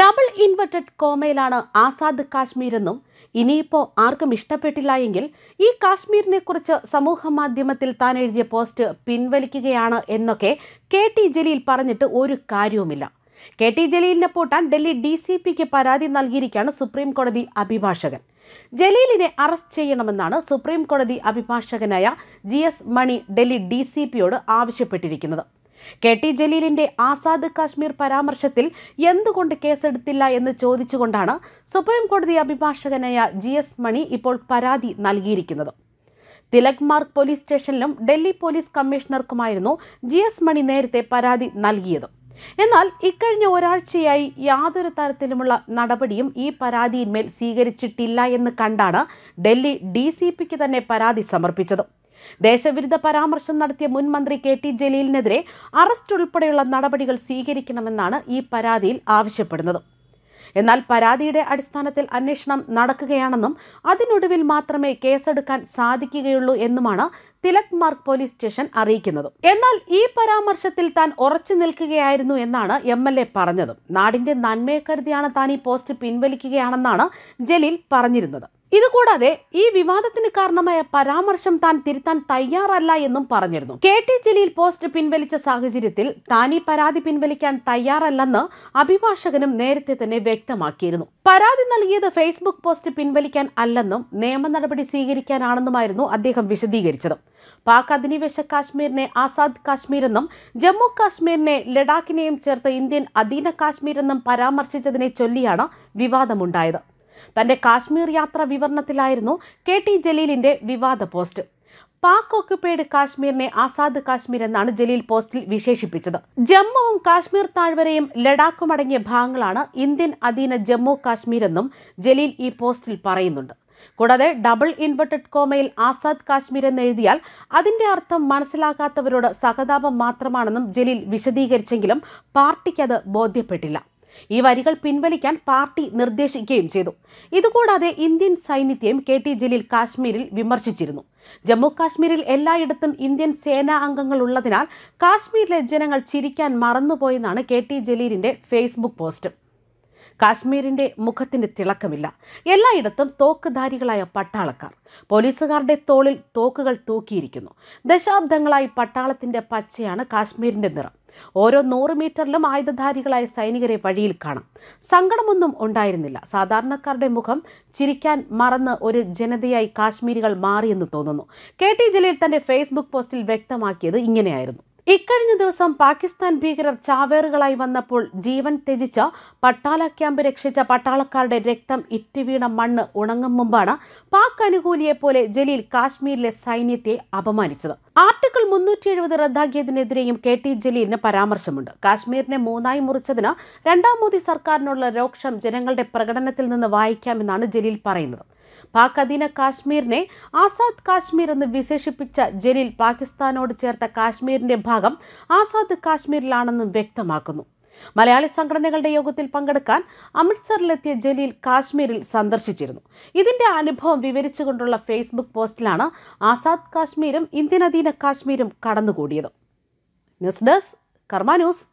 double inverted കോമയിലാണ് ആസാദ് കാശ്മീർ എന്നും ഇനിയിപ്പോൾ ആർക്കും ഇഷ്ടപ്പെട്ടില്ല എങ്കിൽ ഈ കാശ്മീരിനെ കുറിച്ച് സമൂഹ മാധ്യമത്തിൽ താൻ എഴുതിയ പോസ്റ്റ് പിൻവലിക്കുകയാണ് എന്നൊക്കെ കെ ടി ജലീൽ പറഞ്ഞിട്ട് ഒരു കാര്യവുമില്ല കെ ടി ജലീലിനെ പൂട്ടാൻ ഡൽഹി ഡി സി പിക്ക് പരാതി നൽകിയിരിക്കുകയാണ് സുപ്രീം കോടതി അഭിഭാഷകൻ ജലീലിനെ അറസ്റ്റ് ചെയ്യണമെന്നാണ് സുപ്രീം കോടതി അഭിഭാഷകനായ G S Mani Delhi D C പിയോട് ആവശ്യപ്പെട്ടിരിക്കുന്നത് കെ ടി ജലീലിന്റെ ആസാദ് കാശ്മീർ പരാമർശത്തിൽ എന്തുകൊണ്ട് കേസെടുത്തില്ല എന്ന് ചോദിച്ചുകൊണ്ടാണ് സുപ്രീം കോടതി അഭിഭാഷകനായ ജി എസ് മണി ഇപ്പോൾ പരാതി നൽകിയിരിക്കുന്നത് തിലക് മാർഗ് പോലീസ് സ്റ്റേഷനിലും ഡൽഹി പോലീസ് കമ്മീഷണർക്കുമായിരുന്നു ജി എസ് മണി നേരത്തെ പരാതി നൽകിയത് എന്നാൽ ഇക്കഴിഞ്ഞ ഒരാഴ്ചയായി യാതൊരു തരത്തിലുമുള്ള നടപടിയും ഈ പരാതിയിന്മേൽ സ്വീകരിച്ചിട്ടില്ല എന്ന് കണ്ടാണ് ഡൽഹി ഡി തന്നെ പരാതി സമർപ്പിച്ചത് ദേശവിരുദ്ധ പരാമർശം നടത്തിയ മുൻ മന്ത്രി കെ ടി ജലീലിനെതിരെ അറസ്റ്റ് ഉൾപ്പെടെയുള്ള നടപടികൾ സ്വീകരിക്കണമെന്നാണ് ഈ പരാതിയിൽ ആവശ്യപ്പെടുന്നത് എന്നാൽ പരാതിയുടെ അടിസ്ഥാനത്തിൽ അന്വേഷണം നടക്കുകയാണെന്നും അതിനൊടുവിൽ മാത്രമേ കേസെടുക്കാൻ സാധിക്കുകയുള്ളൂ എന്നുമാണ് തിലക് മാർക്ക് പോലീസ് സ്റ്റേഷൻ അറിയിക്കുന്നത് എന്നാൽ ഈ പരാമർശത്തിൽ താൻ ഉറച്ചു നിൽക്കുകയായിരുന്നു എന്നാണ് എം എൽ എ പറഞ്ഞത് നാടിന്റെ നന്മയെ കരുതിയാണ് താൻ ഈ പോസ്റ്റ് പിൻവലിക്കുകയാണെന്നാണ് ജലീൽ പറഞ്ഞിരുന്നത് ഇതുകൂടാതെ ഈ വിവാദത്തിന് കാരണമായ പരാമർശം താൻ തിരുത്താൻ തയ്യാറല്ല എന്നും പറഞ്ഞിരുന്നു കെ ടി ജലീൽ പോസ്റ്റ് പിൻവലിച്ച സാഹചര്യത്തിൽ താൻ ഈ പരാതി പിൻവലിക്കാൻ തയ്യാറല്ലെന്ന് അഭിഭാഷകനും നേരത്തെ തന്നെ വ്യക്തമാക്കിയിരുന്നു പരാതി നൽകിയത് ഫേസ്ബുക്ക് പോസ്റ്റ് പിൻവലിക്കാൻ അല്ലെന്നും നിയമ നടപടി സ്വീകരിക്കാനാണെന്നുമായിരുന്നു അദ്ദേഹം വിശദീകരിച്ചത് പാക് അധിനിവേശ കാശ്മീരിനെ ആസാദ് കാശ്മീർ എന്നും ജമ്മു കാശ്മീരിനെ ലഡാക്കിനെയും ചേർത്ത് ഇന്ത്യൻ അധീന കാശ്മീരെന്നും പരാമർശിച്ചതിനെ ചൊല്ലിയാണ് വിവാദമുണ്ടായത് തന്റെ കാശ്മീർ യാത്ര വിവരണത്തിലായിരുന്നു കെ ടി ജലീലിന്റെ വിവാദ പോസ്റ്റ് പാക് ഓക്കുപ്പൈഡ് കാശ്മീരിനെ ആസാദ് കാശ്മീർ എന്നാണ് ജലീൽ പോസ്റ്റിൽ വിശേഷിപ്പിച്ചത് ജമ്മുവും കാശ്മീർ താഴ്വരയും ലഡാക്കും അടങ്ങിയ ഭാഗങ്ങളാണ് ഇന്ത്യൻ അധീന ജമ്മു കാശ്മീർ എന്നും ജലീൽ ഈ പോസ്റ്റിൽ പറയുന്നുണ്ട് കൂടാതെ ഡബിൾ ഇൻവെർട്ടഡ് കോമയിൽ ആസാദ് കാശ്മീർ എന്ന് എഴുതിയാൽ അതിന്റെ അർത്ഥം മനസ്സിലാകാത്തവരോട് സഹതാപം മാത്രമാണെന്നും ജലീൽ വിശദീകരിച്ചെങ്കിലും പാർട്ടിക്കത് ബോധ്യപ്പെട്ടില്ല ഈ വരികൾ പിൻവലിക്കാൻ പാർട്ടി നിർദ്ദേശിക്കുകയും ചെയ്തു ഇതുകൂടാതെ ഇന്ത്യൻ സൈന്യത്തെയും കെ ടി ജലീൽ കാശ്മീരിൽ വിമർശിച്ചിരുന്നു ജമ്മു കാശ്മീരിൽ എല്ലായിടത്തും ഇന്ത്യൻ സേനാ അംഗങ്ങൾ ഉള്ളതിനാൽ കാശ്മീരിലെ ജനങ്ങൾ ചിരിക്കാൻ മറന്നുപോയെന്നാണ് കെ ടി ജലീലിൻ്റെ ഫേസ്ബുക്ക് പോസ്റ്റ് കാശ്മീരിന്റെ മുഖത്തിന് തിളക്കമില്ല എല്ലായിടത്തും തോക്കുധാരികളായ പട്ടാളക്കാർ പോലീസുകാരുടെ തോളിൽ തോക്കുകൾ തൂക്കിയിരിക്കുന്നു ദശാബ്ദങ്ങളായി പട്ടാളത്തിന്റെ പച്ചയാണ് കാശ്മീരിന്റെ നിറം ഓരോ നൂറ് മീറ്ററിലും ആയുധധാരികളായ സൈനികരെ വഴിയിൽ കാണാം സങ്കടമൊന്നും ഉണ്ടായിരുന്നില്ല സാധാരണക്കാരുടെ മുഖം ചിരിക്കാൻ മറന്ന് ഒരു ജനതയായി കാശ്മീരികൾ മാറിയെന്ന് തോന്നുന്നു കെ ടി ജലീൽ തന്റെ ഫേസ്ബുക്ക് പോസ്റ്റിൽ വ്യക്തമാക്കിയത് ഇങ്ങനെയായിരുന്നു ഇക്കഴിഞ്ഞ ദിവസം പാകിസ്ഥാൻ ഭീകരർ ചാവേറുകളായി വന്നപ്പോൾ ജീവൻ ത്യജിച്ച പട്ടാള ക്യാമ്പ് രക്ഷിച്ച പട്ടാളക്കാരുടെ രക്തം ഇറ്റുവീണ മണ്ണ് ഉണങ്ങും മുമ്പാണ് പാക് അനുകൂലിയെ പോലെ ജലീൽ കാശ്മീരിലെ സൈന്യത്തെ അപമാനിച്ചത് ആർട്ടിക്കിൾ മുന്നൂറ്റി എഴുപത് റദ്ദാക്കിയതിനെതിരെയും കെ ടി ജലീലിന് പരാമർശമുണ്ട് കാശ്മീരിനെ മൂന്നായി മുറിച്ചതിന് രണ്ടാം മോദി സർക്കാരിനുള്ള രോക്ഷം ജനങ്ങളുടെ പ്രകടനത്തിൽ നിന്ന് വായിക്കാമെന്നാണ് ജലീൽ പറയുന്നത് പാക് അധീന കാശ്മീരിനെ ആസാദ് കാശ്മീർ എന്ന് വിശേഷിപ്പിച്ച ജലീൽ പാകിസ്ഥാനോട് ചേർത്ത കാശ്മീരിന്റെ ഭാഗം ആസാദ് കാശ്മീരിലാണെന്നും വ്യക്തമാക്കുന്നു മലയാളി സംഘടനകളുടെ യോഗത്തിൽ പങ്കെടുക്കാൻ അമൃത്സറിലെത്തിയ ജലീൽ കാശ്മീരിൽ സന്ദർശിച്ചിരുന്നു ഇതിന്റെ അനുഭവം വിവരിച്ചുകൊണ്ടുള്ള ഫേസ്ബുക്ക് പോസ്റ്റിലാണ് ആസാദ് കാശ്മീരും ഇന്ത്യൻ അധീന കാശ്മീരും കടന്നുകൂടിയത് ന്യൂസ് ഡെസ്ക് കർമ്മ ന്യൂസ്